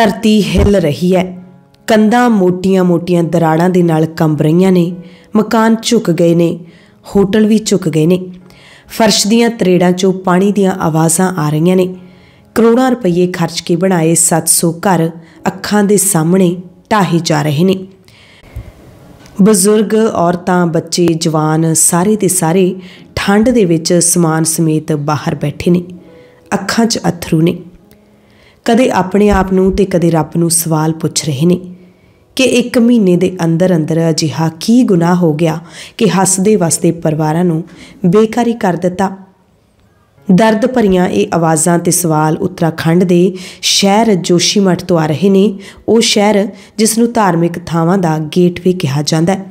ਧਰਤੀ ਹਿੱਲ ਰਹੀ ਹੈ ਕੰਧਾਂ ਮੋਟੀਆਂ-ਮੋਟੀਆਂ ਦਰਾੜਾਂ ਦੇ ਨਾਲ ਕੰਬ ਰਹੀਆਂ ਨੇ ਮਕਾਨ ਝੁਕ ਗਏ ਨੇ ਹੋਟਲ ਵੀ ਝੁਕ ਗਏ ਨੇ ਫਰਸ਼ ਦੀਆਂ ਤਰੇੜਾਂ 'ਚੋਂ ਪਾਣੀ ਦੀਆਂ ਆਵਾਜ਼ਾਂ ਆ ਰਹੀਆਂ ਨੇ ਕਰੋੜਾਂ ਰੁਪਏ ਖਰਚ ਕੇ ਬਣਾਏ 700 ਘਰ ਅੱਖਾਂ ਦੇ ਸਾਹਮਣੇ ਢਾਹੇ ਜਾ ਰਹੇ ਨੇ ਬਜ਼ੁਰਗ ਔਰਤਾਂ ਬੱਚੇ ਜਵਾਨ ਸਾਰੇ ਦੇ ਸਾਰੇ ਠੰਡ ਦੇ ਵਿੱਚ ਸਮਾਨ ਸਮੇਤ ਬਾਹਰ ਬੈਠੇ ਨੇ ਅੱਖਾਂ 'ਚ ਅਥਰੂ ਨੇ ਕਦੇ ਆਪਣੇ ਆਪ ਨੂੰ ਤੇ ਕਦੇ ਰੱਬ ਨੂੰ ਸਵਾਲ ਪੁੱਛ ਰਹੇ ਨੇ ਕਿ ਇੱਕ ਮਹੀਨੇ ਦੇ ਅੰਦਰ ਅੰਦਰ ਅਜਿਹਾ ਕੀ ਗੁਨਾਹ ਹੋ ਗਿਆ ਕਿ ਹੱਸਦੇ ਵਸਦੇ ਪਰਿਵਾਰਾਂ ਨੂੰ ਬੇਕਾਰੀ ਕਰ ਦਿੱਤਾ ਦਰਦ ਭਰੀਆਂ ਇਹ ਆਵਾਜ਼ਾਂ ਤੇ ਸਵਾਲ ਉੱਤਰਾਖੰਡ ਦੇ ਸ਼ਹਿਰ ਜੋਸ਼ੀਮਠ ਤੋਂ ਆ ਰਹੇ ਨੇ ਉਹ ਸ਼ਹਿਰ ਜਿਸ ਨੂੰ ਧਾਰਮਿਕ ਥਾਵਾਂ ਦਾ ਗੇਟਵੇ ਕਿਹਾ ਜਾਂਦਾ ਹੈ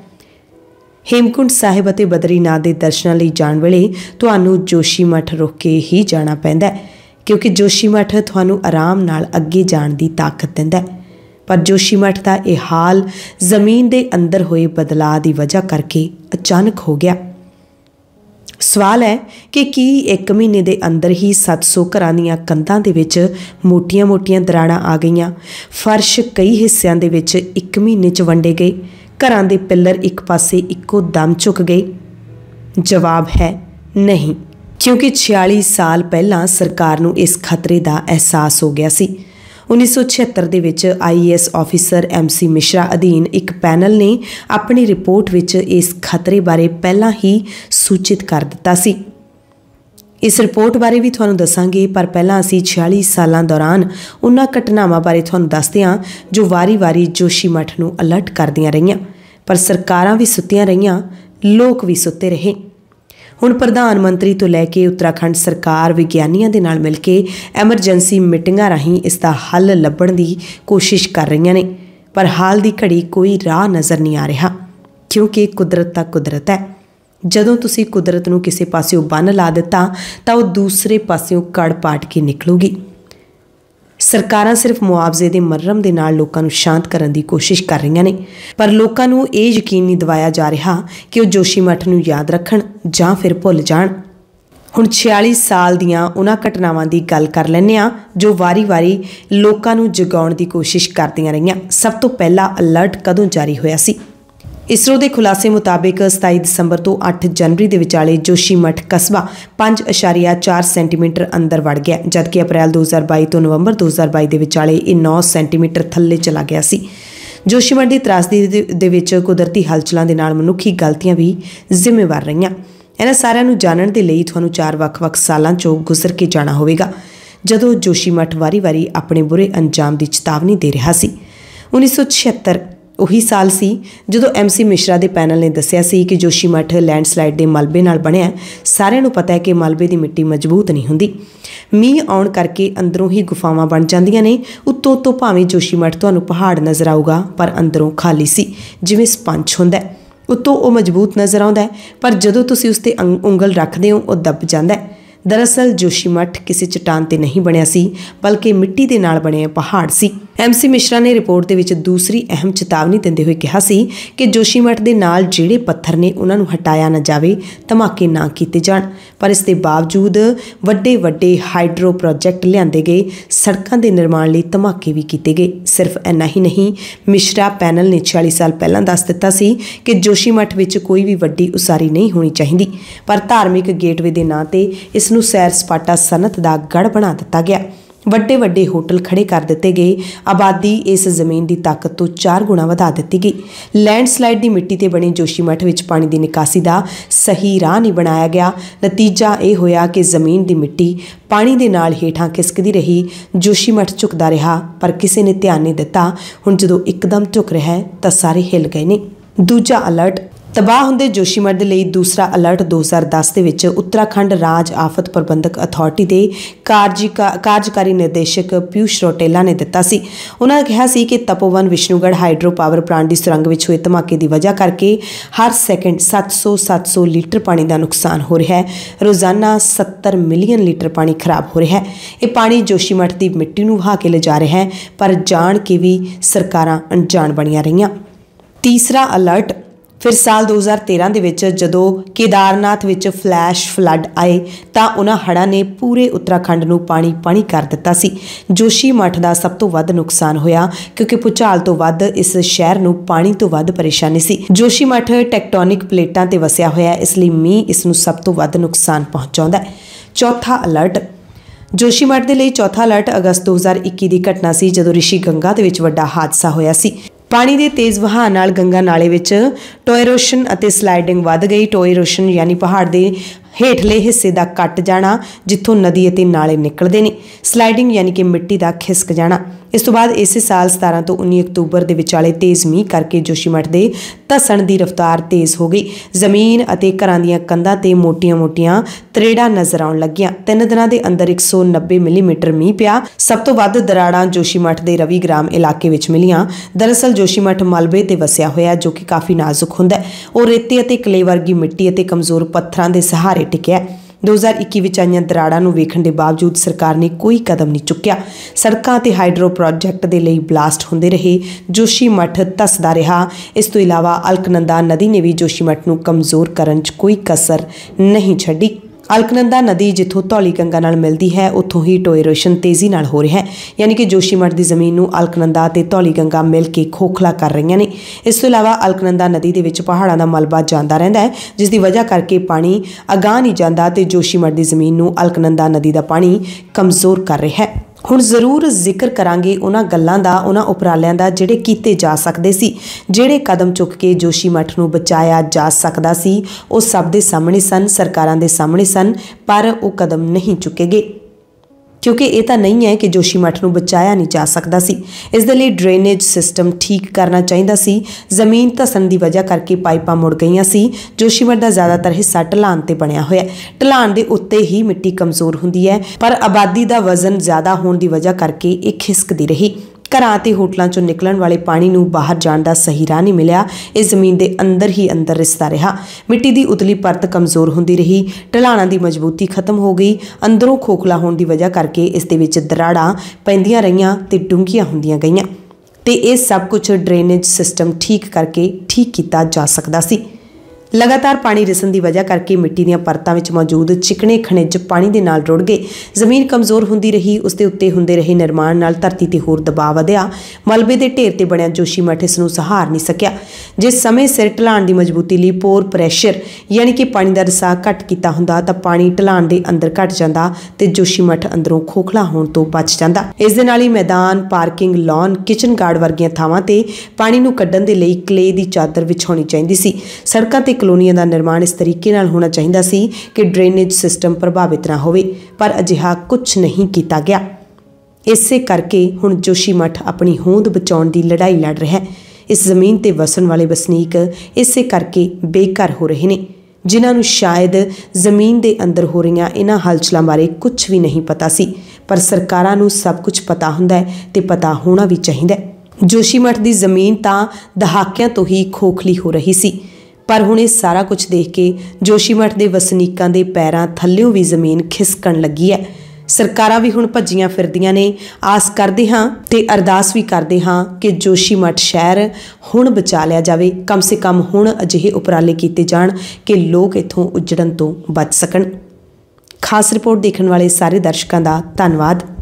ਹੇਮਕੁੰਡ ਸਾਹਿਬ ਅਤੇ ਬਦਰੀਨਾਥ ਦੇ ਦਰਸ਼ਨਾਂ ਲਈ ਜਾਣ ਵੇਲੇ ਤੁਹਾਨੂੰ ਜੋਸ਼ੀਮਠ ਰੁਕ ਕੇ ਹੀ ਜਾਣਾ ਪੈਂਦਾ ਹੈ ਕਿਉਂਕਿ ਜੋਸ਼ੀ ਮਠ ਤੁਹਾਨੂੰ ਆਰਾਮ ਨਾਲ ਅੱਗੇ ਜਾਣ ਦੀ ਤਾਕਤ ਦਿੰਦਾ ਹੈ ਪਰ ਜੋਸ਼ੀ ਮਠ ਦਾ ਇਹ ਹਾਲ ਜ਼ਮੀਨ ਦੇ ਅੰਦਰ ਹੋਏ ਬਦਲਾਅ ਦੀ ਵਜ੍ਹਾ ਕਰਕੇ ਅਚਾਨਕ ਹੋ ਗਿਆ ਸਵਾਲ ਹੈ ਕਿ ਕੀ 1 ਮਹੀਨੇ ਦੇ ਅੰਦਰ ਹੀ 700 ਘਰਾਂ ਦੀਆਂ ਕੰਧਾਂ ਦੇ ਵਿੱਚ ਮੋਟੀਆਂ-ਮੋਟੀਆਂ ਦਰਾੜਾਂ ਆ ਗਈਆਂ ਫਰਸ਼ ਕਈ ਹਿੱਸਿਆਂ ਦੇ ਵਿੱਚ 1 ਮਹੀਨੇ 'ਚ ਵੰਡੇ ਗਏ ਘਰਾਂ ਦੇ ਪਿੱਲਰ ਇੱਕ ਪਾਸੇ ਇੱਕੋ ਦਮ ਝੁਕ ਗਏ ਜਵਾਬ ਹੈ ਨਹੀਂ ਕਿਉਂਕਿ 46 ਸਾਲ ਪਹਿਲਾਂ ਸਰਕਾਰ ਨੂੰ ਇਸ ਖਤਰੇ ਦਾ ਅਹਿਸਾਸ ਹੋ ਗਿਆ ਸੀ 1976 ਦੇ ਵਿੱਚ ਆਈਐਸ ਆਫੀਸਰ ਐਮਸੀ ਮਿਸ਼ਰਾ ਅਧੀਨ ਇੱਕ ਪੈਨਲ ਨੇ ਆਪਣੀ ਰਿਪੋਰਟ ਵਿੱਚ ਇਸ ਖਤਰੇ ਬਾਰੇ ਪਹਿਲਾਂ ਹੀ ਸੂਚਿਤ ਕਰ ਦਿੱਤਾ ਸੀ ਇਸ ਰਿਪੋਰਟ ਬਾਰੇ ਵੀ ਤੁਹਾਨੂੰ ਦੱਸਾਂਗੇ ਪਰ ਪਹਿਲਾਂ ਅਸੀਂ 46 ਸਾਲਾਂ ਦੌਰਾਨ ਉਹਨਾਂ ਘਟਨਾਵਾਂ ਬਾਰੇ ਤੁਹਾਨੂੰ ਦੱਸਦੇ ਹਾਂ ਜੋ ਵਾਰੀ-ਵਾਰੀ ਜੋਸ਼ੀ ਮਠ ਨੂੰ ਅਲਰਟ ਕਰਦੀਆਂ ਰਹੀਆਂ ਪਰ ਸਰਕਾਰਾਂ ਵੀ ਸੁੱਤੀਆਂ ਰਹੀਆਂ ਲੋਕ ਵੀ ਸੁੱਤੇ ਰਹੇ ਹੁਣ ਪ੍ਰਧਾਨ ਮੰਤਰੀ ਤੋਂ ਲੈ ਕੇ ਉੱਤਰਾਖੰਡ ਸਰਕਾਰ ਵਿਗਿਆਨੀਆਂ ਦੇ ਨਾਲ ਮਿਲ ਕੇ ਐਮਰਜੈਂਸੀ ਮੀਟਿੰਗਾਂ ਰਾਹੀਂ ਇਸ ਦਾ ਹੱਲ ਲੱਭਣ ਦੀ ਕੋਸ਼ਿਸ਼ ਕਰ ਰਹੀਆਂ ਨੇ ਪਰ ਹਾਲ ਦੀ ਘੜੀ ਕੋਈ ਰਾਹ ਨਜ਼ਰ ਨਹੀਂ ਆ ਰਿਹਾ ਕਿਉਂਕਿ ਕੁਦਰਤ ਤਾਂ ਕੁਦਰਤ ਹੈ ਜਦੋਂ ਤੁਸੀਂ ਕੁਦਰਤ ਨੂੰ ਕਿਸੇ ਪਾਸਿਓਂ ਬੰਨ ਲਾ ਦਿੱਤਾ ਤਾਂ ਉਹ ਦੂਸਰੇ ਪਾਸਿਓਂ ਕੜ ਪਾਟ ਕੇ ਨਿਕਲੂਗੀ ਸਰਕਾਰਾਂ ਸਿਰਫ ਮੁਆਵਜ਼ੇ ਦੇ ਮਰਮ ਦੇ ਨਾਲ ਲੋਕਾਂ ਨੂੰ ਸ਼ਾਂਤ ਕਰਨ ਦੀ ਕੋਸ਼ਿਸ਼ ਕਰ ਰਹੀਆਂ ਨੇ ਪਰ ਲੋਕਾਂ ਨੂੰ ਇਹ ਯਕੀਨ ਨਹੀਂ ਦਿਵਾਇਆ ਜਾ ਰਿਹਾ ਕਿ ਉਹ ਜੋਸ਼ੀ ਮੱਠ ਨੂੰ ਯਾਦ ਰੱਖਣ ਜਾਂ ਫਿਰ ਭੁੱਲ ਜਾਣ ਹੁਣ 46 ਸਾਲ ਦੀਆਂ ਉਹਨਾਂ ਘਟਨਾਵਾਂ ਦੀ ਗੱਲ ਕਰ ਲੈਨੇ ਆ ਜੋ ਵਾਰੀ-ਵਾਰੀ ਲੋਕਾਂ ਨੂੰ ਜਗਾਉਣ ਦੀ ਕੋਸ਼ਿਸ਼ ਕਰਦੀਆਂ ਰਹੀਆਂ ਸਭ ਤੋਂ ਪਹਿਲਾ ਅਲਰਟ ਕਦੋਂ ਜਾਰੀ ਹੋਇਆ ਸੀ ਇਸਰੋ ਦੇ ਖੁਲਾਸੇ ਮੁਤਾਬਕ 27 ਦਸੰਬਰ ਤੋਂ 8 ਜਨਵਰੀ ਦੇ ਵਿਚਾਲੇ ਜੋਸ਼ੀਮਠ ਕਸਬਾ 5.4 ਸੈਂਟੀਮੀਟਰ ਅੰਦਰ ਵੜ ਗਿਆ ਜਦਕਿ ਅਪ੍ਰੈਲ 2022 ਤੋਂ ਨਵੰਬਰ 2022 ਦੇ ਵਿਚਾਲੇ ਇਹ 9 ਸੈਂਟੀਮੀਟਰ ਥੱਲੇ ਚਲਾ ਗਿਆ ਸੀ ਜੋਸ਼ੀਮਠ ਦੀ ਤਰਾਸਦੀ ਦੇ ਵਿੱਚ ਕੁਦਰਤੀ ਹਲਚਲਾਂ ਦੇ ਨਾਲ ਮਨੁੱਖੀ ਗਲਤੀਆਂ ਵੀ ਜ਼ਿੰਮੇਵਾਰ ਰਹੀਆਂ ਇਹਨਾਂ ਸਾਰਿਆਂ ਨੂੰ ਜਾਣਨ ਦੇ ਲਈ ਤੁਹਾਨੂੰ ਚਾਰ ਵੱਖ-ਵੱਖ ਸਾਲਾਂ ਚੋਂ ਗੁਜ਼ਰ ਕੇ ਜਾਣਾ ਹੋਵੇਗਾ ਜਦੋਂ ਜੋਸ਼ੀਮਠ ਵਾਰੀ-ਵਾਰੀ ਆਪਣੇ ਬੁਰੇ ਅੰਜਾਮ ਦੀ ਚੇਤਾਵਨੀ ਦੇ ਰਿਹਾ ਸੀ 1976 ਉਹੀ ਸਾਲ ਸੀ ਜਦੋਂ ਐਮਸੀ ਮਿਸ਼ਰਾ ਦੇ ਪੈਨਲ ਨੇ ਦੱਸਿਆ ਸੀ ਕਿ ਜੋਸ਼ੀ ਮੱਠ ਲੈਂਡਸਲਾਈਡ ਦੇ ਮਲਬੇ ਨਾਲ ਬਣਿਆ ਸਾਰਿਆਂ ਨੂੰ ਪਤਾ ਹੈ ਕਿ ਮਲਬੇ ਦੀ ਮਿੱਟੀ ਮਜ਼ਬੂਤ ਨਹੀਂ ਹੁੰਦੀ ਮੀਂਹ ਆਉਣ ਕਰਕੇ ਅੰਦਰੋਂ ਹੀ ਗੁਫਾਵਾਂ ਬਣ ਜਾਂਦੀਆਂ ਨੇ ਉੱਤੋਂ ਤੋਂ ਭਾਵੇਂ ਜੋਸ਼ੀ ਮੱਠ ਤੁਹਾਨੂੰ ਪਹਾੜ ਨਜ਼ਰ ਆਊਗਾ ਪਰ ਅੰਦਰੋਂ ਖਾਲੀ ਸੀ ਜਿਵੇਂ ਸਪੰਜ ਹੁੰਦਾ ਉੱਤੋਂ ਉਹ ਮਜ਼ਬੂਤ ਨਜ਼ਰ ਆਉਂਦਾ ਹੈ ਪਰ ਜਦੋਂ ਤੁਸੀਂ ਉਸ ਤੇ ਉਂਗਲ ਰੱਖਦੇ ਹੋ ਉਹ ਦੱਬ ਜਾਂਦਾ ਹੈ ਦਰਅਸਲ ਜੋਸ਼ੀ ਮੱਠ ਕਿਸੇ ਚਟਾਨ ਤੇ ਨਹੀਂ ਬਣਿਆ ਸੀ ਬਲਕਿ ਮਿੱਟੀ ਦੇ ਨਾਲ ਬਣਿਆ ਪਹਾੜ ਸੀ ਐਮਸੀ ਮਿਸ਼ਰਾ ਨੇ ਰਿਪੋਰਟ ਦੇ ਵਿੱਚ ਦੂਸਰੀ ਅਹਿਮ ਚੇਤਾਵਨੀ ਦਿੰਦੇ ਹੋਏ ਕਿਹਾ ਸੀ ਕਿ ਜੋਸ਼ੀਮਠ ਦੇ ਨਾਲ ਜਿਹੜੇ ਪੱਥਰ ਨੇ ਉਹਨਾਂ ਨੂੰ ਹਟਾਇਆ ਨਾ ਜਾਵੇ ਧਮਾਕੇ ਨਾ ਕੀਤੇ ਜਾਣ ਪਰ ਇਸ ਦੇ ਬਾਵਜੂਦ ਵੱਡੇ ਵੱਡੇ ਹਾਈਡਰੋ ਪ੍ਰੋਜੈਕਟ ਲਿਆਂਦੇ ਗਏ ਸੜਕਾਂ ਦੇ ਨਿਰਮਾਣ ਲਈ ਧਮਾਕੇ ਵੀ ਕੀਤੇ ਗਏ ਸਿਰਫ ਇੰਨਾ ਹੀ ਨਹੀਂ ਮਿਸ਼ਰਾ ਪੈਨਲ ਨੇ 46 ਸਾਲ ਪਹਿਲਾਂ ਦੱਸ ਦਿੱਤਾ ਸੀ ਕਿ ਜੋਸ਼ੀਮਠ ਵਿੱਚ ਕੋਈ ਵੀ ਵੱਡੀ ਉਸਾਰੀ ਨਹੀਂ ਹੋਣੀ ਚਾਹੀਦੀ ਪਰ ਧਾਰਮਿਕ ਗੇਟਵੇ ਦੇ ਨਾਂ ਤੇ ਇਸ ਨੂੰ ਸੈਰ ਸਪਾਟਾ ਸਨਤ ਦਾ ਗੜ ਬਣਾ ਦਿੱਤਾ ਗਿਆ ਵੱਡੇ ਵੱਡੇ ਹੋਟਲ ਖੜੇ ਕਰ ਦਿੱਤੇ ਗਏ ਆਬਾਦੀ ਇਸ ਜ਼ਮੀਨ ਦੀ ਤਾਕਤ ਤੋਂ 4 ਗੁਣਾ ਵਧਾ ਦਿੱਤੀ ਗਈ ਲੈਂਡਸਲਾਈਡ ਦੀ ਮਿੱਟੀ ਤੇ ਬਣੇ ਜੋਸ਼ੀਮਠ ਵਿੱਚ ਪਾਣੀ ਦੀ ਨਿਕਾਸੀ ਦਾ ਸਹੀ ਰਾਹ ਨਹੀਂ ਬਣਾਇਆ ਗਿਆ ਨਤੀਜਾ ਇਹ ਹੋਇਆ ਕਿ ਜ਼ਮੀਨ ਦੀ ਮਿੱਟੀ ਪਾਣੀ ਦੇ ਨਾਲ ਹੀਠਾਂ ਖਿਸਕਦੀ ਰਹੀ ਜੋਸ਼ੀਮਠ ਝੁਕਦਾ ਰਿਹਾ ਪਰ ਕਿਸੇ ਨੇ ਧਿਆਨ ਨਹੀਂ ਦਿੱਤਾ ਹੁਣ ਜਦੋਂ ਇੱਕਦਮ ਝੁਕ ਰਿਹਾ ਹੈ ਤਾਂ ਸਾਰੇ ਹਿੱਲ ਗਏ ਨੇ ਦੂਜਾ ਅਲਰਟ ਤਬਾਹ ਹੁੰਦੇ ਜੋਸ਼ੀਮਠ ਲਈ ਦੂਸਰਾ ਅਲਰਟ 2010 ਦੇ ਵਿੱਚ ਉੱਤਰਾਖੰਡ ਰਾਜ ਆਫਤ ਪ੍ਰਬੰਧਕ ਅਥਾਰਟੀ ਦੇ ਕਾਰਜਕਾਰੀ ਨਿਰਦੇਸ਼ਕ ਪਿਊਸ਼ ਰੋਟੇਲਾ ਨੇ ਦਿੱਤਾ ਸੀ ਉਹਨਾਂ ਕਿਹਾ ਸੀ ਕਿ Tapovan Vishnugad hydro power plant ਦੀ ਸੁਰੰਗ ਵਿੱਚ ਹੋਏ ਧਮਾਕੇ ਦੀ ਵਜ੍ਹਾ ਕਰਕੇ ਹਰ ਸੈਕਿੰਡ 700 700 ਲੀਟਰ ਪਾਣੀ ਦਾ ਨੁਕਸਾਨ ਹੋ ਰਿਹਾ ਹੈ ਰੋਜ਼ਾਨਾ 70 ਮਿਲੀਅਨ ਲੀਟਰ ਪਾਣੀ ਖਰਾਬ ਹੋ ਰਿਹਾ ਹੈ ਇਹ ਪਾਣੀ ਜੋਸ਼ੀਮਠ ਦੀ ਮਿੱਟੀ ਨੂੰ ਵਹਾ ਕੇ ਲੈ ਜਾ ਰਿਹਾ ਹੈ ਪਰ ਜਾਣ ਕੇ ਵੀ ਸਰਕਾਰਾਂ ਅਣਜਾਣ ਬਣੀਆਂ ਰਹੀਆਂ ਤੀਸਰਾ ਅਲਰਟ ਫਿਰ ਸਾਲ 2013 ਦੇ ਵਿੱਚ ਜਦੋਂ ਕੇਦਾਰਨਾਥ ਵਿੱਚ ਫਲੈਸ਼ ਫਲੱਡ ਆਏ ਤਾਂ ਉਹਨਾਂ ਹੜ੍ਹਾਂ ਨੇ ਪੂਰੇ ਉੱਤਰਾਖੰਡ ਨੂੰ ਪਾਣੀ ਪਾਣੀ ਕਰ ਦਿੱਤਾ ਸੀ ਜੋਸ਼ੀ ਮੱਠ ਦਾ ਸਭ ਤੋਂ ਵੱਧ ਨੁਕਸਾਨ ਹੋਇਆ ਕਿਉਂਕਿ ਪੁਚਾਲ ਤੋਂ ਵੱਧ ਇਸ ਸ਼ਹਿਰ ਨੂੰ ਪਾਣੀ ਤੋਂ ਵੱਧ ਪਰੇਸ਼ਾਨੀ ਸੀ ਜੋਸ਼ੀ ਮੱਠ ਟੈਕਟੋਨਿਕ ਪਲੇਟਾਂ ਤੇ ਵਸਿਆ ਹੋਇਆ ਇਸ ਲਈ ਮੀਂਹ ਇਸ ਨੂੰ ਸਭ ਤੋਂ ਵੱਧ ਨੁਕਸਾਨ ਪਹੁੰਚਾਉਂਦਾ ਹੈ ਚੌਥਾ ਅਲਰਟ ਜੋਸ਼ੀਮਠ ਦੇ ਲਈ ਚੌਥਾ ਅਲਰਟ ਅਗਸਤ 2021 ਦੀ ਘਟਨਾ ਸੀ ਜਦੋਂ ਰਿਸ਼ੀ ਗੰਗਾ ਦੇ ਵਿੱਚ ਵੱਡਾ ਹਾਦਸਾ ਹੋਇਆ ਸੀ ਪਾਣੀ ਦੇ ਤੇਜ਼ ਵਹਾਅ ਨਾਲ ਗੰਗਾ ਨਾਲੇ ਵਿੱਚ ਟੋਇਰੋਸ਼ਨ ਅਤੇ ਸਲਾਈਡਿੰਗ ਵੱਧ ਗਈ ਟੋਇਰੋਸ਼ਨ ਯਾਨੀ ਪਹਾੜ ਦੇ ਹੇਠਲੇ ਹਿੱਸੇ ਦਾ ਕੱਟ ਜਾਣਾ ਜਿੱਥੋਂ ਨਦੀ ਅਤੇ ਨਾਲੇ ਨਿਕਲਦੇ ਨੇ ਸਲਾਈਡਿੰਗ ਯਾਨੀ ਕਿ ਮਿੱਟੀ ਦਾ ਖਿਸਕ ਜਾਣਾ ਇਸ ਤੋਂ ਬਾਅਦ ਇਸੇ ਸਾਲ 17 ਤੋਂ 19 ਅਕਤੂਬਰ ਦੇ ਵਿਚਾਲੇ ਤੇਜ਼ ਮੀਂਹ ਕਰਕੇ ਜੋਸ਼ੀਮਠ ਦੇ ਧਸਣ ਦੀ ਰਫ਼ਤਾਰ ਤੇਜ਼ ਹੋ ਗਈ ਜ਼ਮੀਨ ਅਤੇ ਘਰਾਂ ਦੀਆਂ ਕੰਧਾਂ ਤੇ ਮੋਟੀਆਂ-ਮੋਟੀਆਂ ਤਰੇੜਾਂ ਨਜ਼ਰ ਆਉਣ ਲੱਗੀਆਂ ਤਿੰਨ ਦਿਨਾਂ ਦੇ ਅੰਦਰ 190 ਮਿਲੀਮੀਟਰ ਮੀਂਹ ਪਿਆ ਸਭ ਤੋਂ ਵੱਧ ਦਰਾੜਾਂ ਜੋਸ਼ੀਮਠ ਦੇ ਰਵੀਗ੍ਰਾਮ ਇਲਾਕੇ ਵਿੱਚ ਮਿਲੀਆਂ ਦਰਅਸਲ ਜੋਸ਼ੀਮਠ ਮਲਬੇ ਤੇ ਵਸਿਆ ਹੋਇਆ ਜੋ ਕਿ ਕਾਫੀ ਨਾਜ਼ੁਕ ਹੁੰਦਾ ਹੈ ਉਹ ਰੇਤੇ ਅਤੇ ਕਲੇ ਵਰਗੀ ਮਿੱਟੀ ਅਤੇ ਕਮਜ਼ੋਰ ਪੱਥਰਾਂ ਦੇ ਸਹਾਰੇ ਟਿਕਿਆ 2021 ਵਿੱਚ ਆਈਆਂ ਦਰਾੜਾਂ ਨੂੰ ਵੇਖਣ ਦੇ ਬਾਵਜੂਦ ਸਰਕਾਰ ਨੇ ਕੋਈ ਕਦਮ ਨਹੀਂ ਚੁੱਕਿਆ ਸੜਕਾਂ ਤੇ ਹਾਈਡਰੋ ਪ੍ਰੋਜੈਕਟ ਦੇ ਲਈ ਬਲਾਸਟ ਹੁੰਦੇ ਰਹੇ ਜੋਸ਼ੀ ਮੱਠ ਤਸਦਾ ਰਿਹਾ ਇਸ ਤੋਂ ਇਲਾਵਾ ਅਲਕਨੰਦਾ ਨਦੀ ਨੇ ਵੀ ਜੋਸ਼ੀ ਮੱਠ ਨੂੰ ਕਮਜ਼ੋਰ ਕਰਨ 'ਚ ਕੋਈ ਕਸਰ ਨਹੀਂ ਛੱਡੀ ਅਲਕਨੰਦਾ ਨਦੀ ਜਿੱਥੋਂ ਧੌਲੀ ਗੰਗਾ ਨਾਲ ਮਿਲਦੀ ਹੈ ਉੱਥੋਂ ਹੀ ਟੋਏ ਰੋਸ਼ਨ ਤੇਜ਼ੀ ਨਾਲ ਹੋ ਰਿਹਾ ਹੈ ਯਾਨੀ ਕਿ ਜੋਸ਼ੀਮਠ ਦੀ ਜ਼ਮੀਨ ਨੂੰ ਅਲਕਨੰਦਾ ਤੇ ਧੌਲੀ ਗੰਗਾ ਮਿਲ ਕੇ ਖੋਖਲਾ ਕਰ ਰਹੀਆਂ ਨੇ ਇਸ ਤੋਂ ਇਲਾਵਾ ਅਲਕਨੰਦਾ ਨਦੀ ਦੇ ਵਿੱਚ ਪਹਾੜਾਂ ਦਾ ਮਲਬਾ ਜਾਂਦਾ ਰਹਿੰਦਾ ਹੈ ਜਿਸ ਦੀ ਵਜ੍ਹਾ ਕਰਕੇ ਪਾਣੀ ਅਗਾਹ ਨਹੀਂ ਜਾਂਦਾ ਤੇ ਜੋਸ਼ੀਮਠ ਦੀ ਜ਼ਮੀਨ ਨੂੰ ਅਲਕਨੰਦਾ ਨਦੀ ਦਾ ਪਾਣੀ ਕਮਜ਼ੋਰ ਕਰ ਰਿਹਾ ਹੈ ਹੁਣ ਜ਼ਰੂਰ ਜ਼ਿਕਰ ਕਰਾਂਗੇ ਉਹਨਾਂ ਗੱਲਾਂ ਦਾ ਉਹਨਾਂ ਉਪਰਾਲਿਆਂ ਦਾ ਜਿਹੜੇ ਕੀਤੇ ਜਾ ਸਕਦੇ ਸੀ ਜਿਹੜੇ ਕਦਮ ਚੁੱਕ ਕੇ ਜੋਸ਼ੀ ਮੱਠ ਨੂੰ ਬਚਾਇਆ ਜਾ ਸਕਦਾ ਸੀ ਉਹ ਸਭ ਦੇ ਸਾਹਮਣੇ ਸਨ ਸਰਕਾਰਾਂ ਦੇ ਸਾਹਮਣੇ ਸਨ ਪਰ ਉਹ ਕਦਮ ਨਹੀਂ ਚੁੱਕੇ ਗਏ ਕਿਉਂਕਿ ਇਹ ਤਾਂ ਨਹੀਂ ਹੈ ਕਿ ਜੋਸ਼ੀ ਮੱਠ ਨੂੰ ਬਚਾਇਆ ਨਹੀਂ ਜਾ ਸਕਦਾ ਸੀ ਇਸ ਦੇ ਲਈ ਡਰੇਨੇਜ ਸਿਸਟਮ ਠੀਕ ਕਰਨਾ ਚਾਹੀਦਾ ਸੀ ਜ਼ਮੀਨ ਧਸਣ ਦੀ ਵਜ੍ਹਾ ਕਰਕੇ ਪਾਈਪਾਂ ਮੁੜ ਗਈਆਂ ਸੀ ਜੋਸ਼ੀ ਮੱਠ ਦਾ ਜ਼ਿਆਦਾਤਰ ਹਿੱਸਾ ਢਲਾਨ ਤੇ ਬਣਿਆ ਹੋਇਆ ਹੈ ਢਲਾਨ ਦੇ ਉੱਤੇ ਹੀ ਮਿੱਟੀ ਕਮਜ਼ੋਰ ਹੁੰਦੀ ਹੈ ਪਰ ਆਬਾਦੀ ਦਾ ਵਜ਼ਨ ਜ਼ਿਆਦਾ ਹੋਣ ਦੀ ਵਜ੍ਹਾ ਕਰਕੇ ਇਹ ਖਿਸਕਦੀ ਰਹੀ ਘਰਾਂ ਤੇ ਹੋਟਲਾਂ ਚੋਂ ਨਿਕਲਣ ਵਾਲੇ ਪਾਣੀ ਨੂੰ ਬਾਹਰ ਜਾਣ ਦਾ ਸਹੀ ਰਾਹ ਨਹੀਂ ਮਿਲਿਆ ਇਹ ਜ਼ਮੀਨ ਦੇ ਅੰਦਰ ਹੀ ਅੰਦਰ ਰਿਸਦਾ ਰਿਹਾ ਮਿੱਟੀ ਦੀ ਉਤਲੀ ਪਰਤ ਕਮਜ਼ੋਰ ਹੁੰਦੀ ਰਹੀ ਢਲਾਣਾਂ ਦੀ ਮਜ਼ਬੂਤੀ ਖਤਮ ਹੋ ਗਈ ਅੰਦਰੋਂ ਖੋਖਲਾ ਹੋਣ ਦੀ ਵਜ੍ਹਾ ਕਰਕੇ ਇਸ ਦੇ ਵਿੱਚ ਦਰਾੜਾਂ ਪੈਂਦੀਆਂ ਰਹੀਆਂ ਤੇ ਡੂੰਘੀਆਂ ਹੁੰਦੀਆਂ ਗਈਆਂ ਤੇ ਇਹ ਸਭ ਕੁਝ ਡਰੇਨੇਜ ਸਿਸਟਮ ਠੀਕ ਕਰਕੇ ਠੀਕ ਕੀਤਾ ਜਾ ਸਕਦਾ ਸੀ ਲਗਾਤਾਰ ਪਾਣੀ ਰਿਸਣ ਦੀ ਵਜ੍ਹਾ ਕਰਕੇ ਮਿੱਟੀ ਦੀਆਂ ਪਰਤਾਂ ਵਿੱਚ ਮੌਜੂਦ ਚਿਕਨੇ ਖਣਿਜ ਪਾਣੀ ਦੇ ਨਾਲ ਰੁੜ ਗਏ ਜ਼ਮੀਨ ਕਮਜ਼ੋਰ ਹੁੰਦੀ ਰਹੀ ਉਸ ਦੇ ਉੱਤੇ ਹੁੰਦੇ ਰਹੇ ਨਿਰਮਾਣ ਨਾਲ ਧਰਤੀ ਤੇ ਹੋਰ ਦਬਾਅ ਵਧਿਆ ਮਲਬੇ ਦੇ ਢੇਰ ਤੇ ਬਣਿਆ ਜੋਸ਼ੀ ਮੱਠ ਇਸ ਨੂੰ ਸਹਾਰ ਨਹੀਂ ਸਕਿਆ ਜਿਸ ਸਮੇਂ ਸਿਰ ਢਲਾਣ ਦੀ ਮਜ਼ਬੂਤੀ ਲਈ ਪੋਰ ਪ੍ਰੈਸ਼ਰ ਯਾਨੀ ਕਿ ਪਾਣੀ ਦਾ ਰਸਾ ਘਟ ਕੀਤਾ ਹੁੰਦਾ ਤਾਂ ਪਾਣੀ ਢਲਾਣ ਦੇ ਅੰਦਰ ਘਟ ਜਾਂਦਾ ਤੇ ਜੋਸ਼ੀ ਮੱਠ ਅੰਦਰੋਂ ਖੋਖਲਾ ਹੋਣ ਤੋਂ ਬਚ ਜਾਂਦਾ ਇਸ ਦੇ ਨਾਲ ਹੀ ਮੈਦਾਨ ਪਾਰਕਿੰਗ ਲੌਨ ਕਿਚਨ ਗਾਰਡ ਵਰਗੀਆਂ ਥਾਵਾਂ ਤੇ ਪਾਣੀ ਨੂੰ ਕੱਢਣ ਦੇ ਲਈ ਕਲੇ ਦੀ ਚਾਦਰ ਵਿਛਾਉਣੀ ਚਾਹੀਦੀ ਸੀ ਸੜਕਾਂ ਤੇ ਕਲੋਨੀਆਂ ਦਾ ਨਿਰਮਾਣ ਇਸ ਤਰੀਕੇ ਨਾਲ ਹੋਣਾ ਚਾਹੀਦਾ ਸੀ ਕਿ ਡਰੇਨੇਜ ਸਿਸਟਮ ਪ੍ਰਭਾਵਿਤ ਨਾ ਹੋਵੇ ਪਰ ਅਜਿਹਾ ਕੁਝ ਨਹੀਂ ਕੀਤਾ ਗਿਆ ਇਸੇ ਕਰਕੇ ਹੁਣ ਜੋਸ਼ੀ ਮਠ ਆਪਣੀ ਹੋਂਦ ਬਚਾਉਣ ਦੀ ਲੜਾਈ ਲੜ ਰਿਹਾ ਹੈ ਇਸ ਜ਼ਮੀਨ ਤੇ ਵਸਣ ਵਾਲੇ ਵਸਨੀਕ ਇਸੇ ਕਰਕੇ ਬੇਘਰ ਹੋ ਰਹੇ ਨੇ ਜਿਨ੍ਹਾਂ ਨੂੰ ਸ਼ਾਇਦ ਜ਼ਮੀਨ ਦੇ ਅੰਦਰ ਹੋ ਰਹੀਆਂ ਇਹਨਾਂ ਹਲਚਲਾਂ ਬਾਰੇ ਕੁਝ ਵੀ ਨਹੀਂ ਪਤਾ ਸੀ ਪਰ ਸਰਕਾਰਾਂ ਨੂੰ ਸਭ ਕੁਝ ਪਤਾ ਹੁੰਦਾ ਹੈ ਤੇ ਪਤਾ ਹੋਣਾ ਵੀ ਚਾਹੀਦਾ ਹੈ ਮਠ ਦੀ ਜ਼ਮੀਨ ਤਾਂ ਦਹਾਕਿਆਂ ਤੋਂ ਹੀ ਖੋਖਲੀ ਹੋ ਰਹੀ ਸੀ ਪਰ ਹੁਣ ਇਹ ਸਾਰਾ ਕੁਝ ਦੇਖ ਕੇ ਜੋਸ਼ੀਮਠ ਦੇ ਵਸਨੀਕਾਂ ਦੇ ਪੈਰਾਂ ਥੱਲਿਓਂ ਵੀ ਜ਼ਮੀਨ ਖਿਸਕਣ ਲੱਗੀ ਹੈ ਸਰਕਾਰਾਂ ਵੀ ਹੁਣ ਭੱਜੀਆਂ ਫਿਰਦੀਆਂ ਨੇ ਆਸ ਕਰਦੇ ਹਾਂ ਤੇ ਅਰਦਾਸ ਵੀ ਕਰਦੇ ਹਾਂ ਕਿ ਜੋਸ਼ੀਮਠ ਸ਼ਹਿਰ ਹੁਣ ਬਚਾ ਲਿਆ ਜਾਵੇ ਕਮ ਸੇ ਕਮ ਹੁਣ ਅਜਿਹੇ ਉਪਰਾਲੇ ਕੀਤੇ ਜਾਣ ਕਿ ਲੋਕ ਇਥੋਂ ਉਜੜਨ ਤੋਂ ਬਚ ਸਕਣ ਖਾਸ ਰਿਪੋਰਟ ਦੇਖਣ ਵਾਲੇ ਸਾਰੇ ਦਰਸ਼ਕਾਂ ਦਾ ਧੰਨਵਾਦ